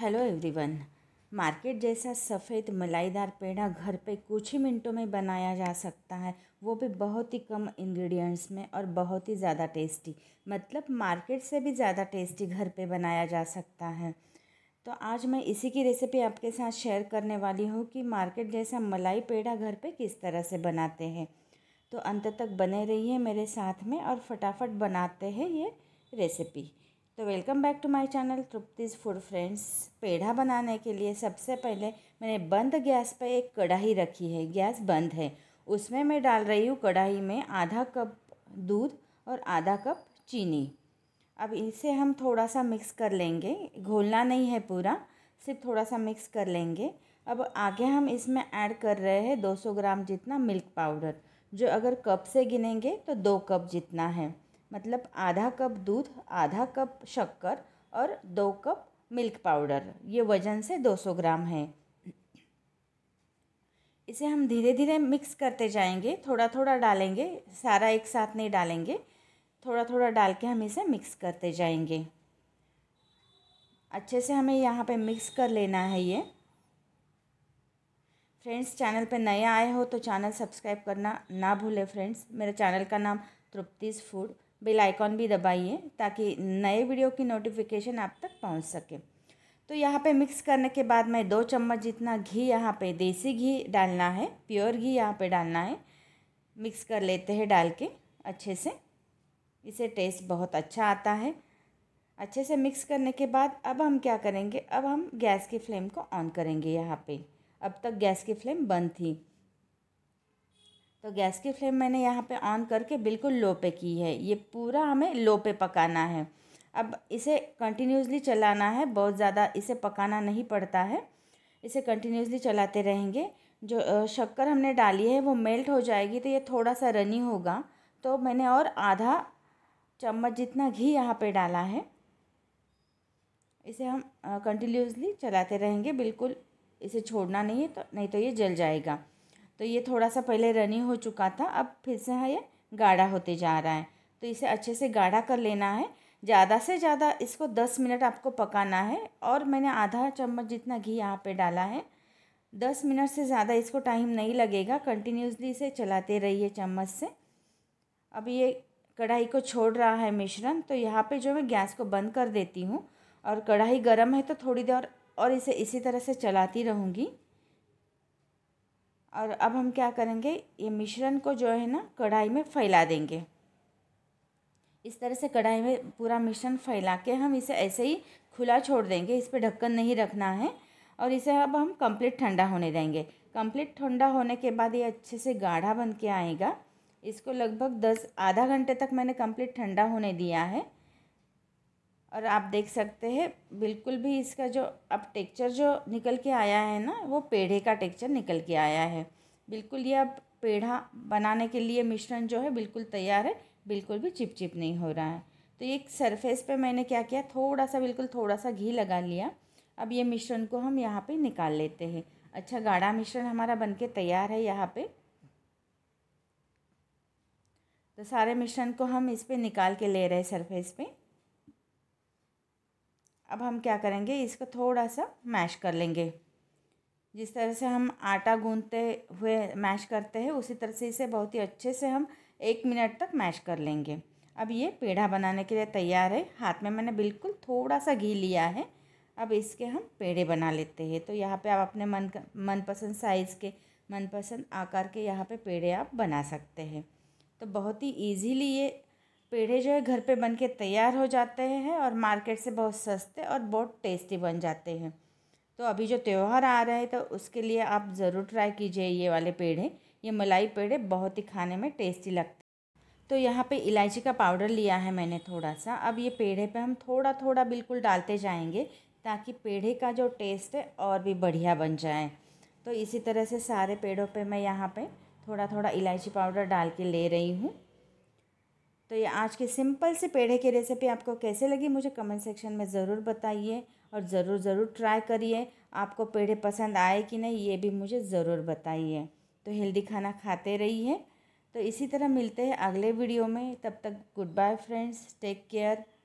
hello everyone market जैसा सफ़ेद मलाईदार पेड़ा घर पे कुछ ही मिनटों में बनाया जा सकता है वो भी बहुत ही कम इंग्रेडिएंट्स में और बहुत ही ज़्यादा टेस्टी मतलब मार्केट से भी ज़्यादा टेस्टी घर पे बनाया जा सकता है तो आज मैं इसी की रेसिपी आपके साथ शेयर करने वाली हूँ कि मार्केट जैसा मलाई पेड़ा घर पे किस तरह से बनाते हैं तो अंत तक बने रहिए मेरे साथ में और फटाफट बनाते हैं ये रेसिपी तो welcome back to my channel Trupti's food friends peda बनाने के लिए सबसे पहले मैंने बंद गैस पर एक कढ़ाई रखी है गैस बंद है उसमें मैं डाल रही हूँ कढ़ाई में आधा कप दूध और आधा कप चीनी अब इसे हम थोड़ा सा मिक्स कर लेंगे घोलना नहीं है पूरा सिर्फ थोड़ा सा मिक्स कर लेंगे अब आगे हम इसमें ऐड कर रहे हैं 200 ग्राम जितना मिल्क पाउडर जो अगर कप से गिनेंगे तो दो कप जितना है मतलब आधा कप दूध आधा कप शक्कर और दो कप मिल्क पाउडर ये वज़न से 200 ग्राम है इसे हम धीरे धीरे मिक्स करते जाएंगे थोड़ा थोड़ा डालेंगे सारा एक साथ नहीं डालेंगे थोड़ा थोड़ा डाल के हम इसे मिक्स करते जाएंगे अच्छे से हमें यहाँ पे मिक्स कर लेना है ये फ्रेंड्स चैनल पे नया आए हो तो चैनल सब्सक्राइब करना ना भूले फ्रेंड्स मेरे चैनल का नाम तृप्तिज फूड बेल आइकॉन भी दबाइए ताकि नए वीडियो की नोटिफिकेशन आप तक पहुंच सके तो यहाँ पे मिक्स करने के बाद मैं दो चम्मच जितना घी यहाँ पे देसी घी डालना है प्योर घी यहाँ पे डालना है मिक्स कर लेते हैं डाल के अच्छे से इसे टेस्ट बहुत अच्छा आता है अच्छे से मिक्स करने के बाद अब हम क्या करेंगे अब हम गैस की फ्लेम को ऑन करेंगे यहाँ पर अब तक गैस की फ्लेम बंद थी तो गैस की फ्लेम मैंने यहाँ पे ऑन करके बिल्कुल लो पे की है ये पूरा हमें लो पे पकाना है अब इसे कंटिन्यूसली चलाना है बहुत ज़्यादा इसे पकाना नहीं पड़ता है इसे कंटिन्यूसली चलाते रहेंगे जो शक्कर हमने डाली है वो मेल्ट हो जाएगी तो ये थोड़ा सा रनी होगा तो मैंने और आधा चम्मच जितना घी यहाँ पे डाला है इसे हम कंटिन्यूसली चलाते रहेंगे बिल्कुल इसे छोड़ना नहीं है तो नहीं तो ये जल जाएगा तो ये थोड़ा सा पहले रनी हो चुका था अब फिर से हाँ ये गाढ़ा होते जा रहा है तो इसे अच्छे से गाढ़ा कर लेना है ज़्यादा से ज़्यादा इसको दस मिनट आपको पकाना है और मैंने आधा चम्मच जितना घी यहाँ पे डाला है दस मिनट से ज़्यादा इसको टाइम नहीं लगेगा कंटिन्यूसली इसे चलाते रहिए चम्मच से अब ये कढ़ाई को छोड़ रहा है मिश्रण तो यहाँ पे जो मैं गैस को बंद कर देती हूँ और कढ़ाई गर्म है तो थोड़ी देर और इसे इसी तरह से चलाती रहूँगी और अब हम क्या करेंगे ये मिश्रण को जो है ना कढ़ाई में फैला देंगे इस तरह से कढ़ाई में पूरा मिश्रण फैला के हम इसे ऐसे ही खुला छोड़ देंगे इस पर ढक्कन नहीं रखना है और इसे अब हम कंप्लीट ठंडा होने देंगे कंप्लीट ठंडा होने के बाद ये अच्छे से गाढ़ा बन के आएगा इसको लगभग दस आधा घंटे तक मैंने कंप्लीट ठंडा होने दिया है और आप देख सकते हैं बिल्कुल भी इसका जो अब टेक्चर जो निकल के आया है ना वो पेढ़े का टेक्चर निकल के आया है बिल्कुल ये अब पेढ़ा बनाने के लिए मिश्रण जो है बिल्कुल तैयार है बिल्कुल भी चिपचिप नहीं हो रहा है तो एक सरफेस पे मैंने क्या किया थोड़ा सा बिल्कुल थोड़ा सा घी लगा लिया अब ये मिश्रण को हम यहाँ पे निकाल लेते हैं अच्छा गाढ़ा मिश्रण हमारा बनके तैयार है यहाँ पे तो सारे मिश्रण को हम इस पर निकाल के ले रहे हैं सरफेस पर अब हम क्या करेंगे इसको थोड़ा सा मैश कर लेंगे जिस तरह से हम आटा गूंदते हुए मैश करते हैं उसी तरह से इसे बहुत ही अच्छे से हम एक मिनट तक मैश कर लेंगे अब ये पेड़ा बनाने के लिए तैयार है हाथ में मैंने बिल्कुल थोड़ा सा घी लिया है अब इसके हम पेड़े बना लेते हैं तो यहाँ पे आप अपने मन मनपसंद साइज़ के मनपसंद आकार के यहाँ पे पेड़े आप बना सकते हैं तो बहुत ही ईजीली ये पेड़े जो है घर पे बन के तैयार हो जाते हैं और मार्केट से बहुत सस्ते और बहुत टेस्टी बन जाते हैं तो अभी जो त्यौहार आ रहे हैं तो उसके लिए आप ज़रूर ट्राई कीजिए ये वाले पेड़े ये मलाई पेड़े बहुत ही खाने में टेस्टी लगते हैं तो यहाँ पे इलायची का पाउडर लिया है मैंने थोड़ा सा अब ये पेड़े पे हम थोड़ा थोड़ा बिल्कुल डालते जाएंगे ताकि पेड़े का जो टेस्ट है और भी बढ़िया बन जाए तो इसी तरह से सारे पेड़ों पे मैं यहाँ पे थोड़ा थोड़ा इलायची पाउडर डाल के ले रही हूँ तो ये आज के सिंपल से पेड़े की रेसिपी आपको कैसे लगी मुझे कमेंट सेक्शन में ज़रूर बताइए और ज़रूर ज़रूर ट्राई करिए आपको पेड़े पसंद आए कि नहीं ये भी मुझे ज़रूर बताइए तो हेल्दी खाना खाते रहिए तो इसी तरह मिलते हैं अगले वीडियो में तब तक goodbye friends take care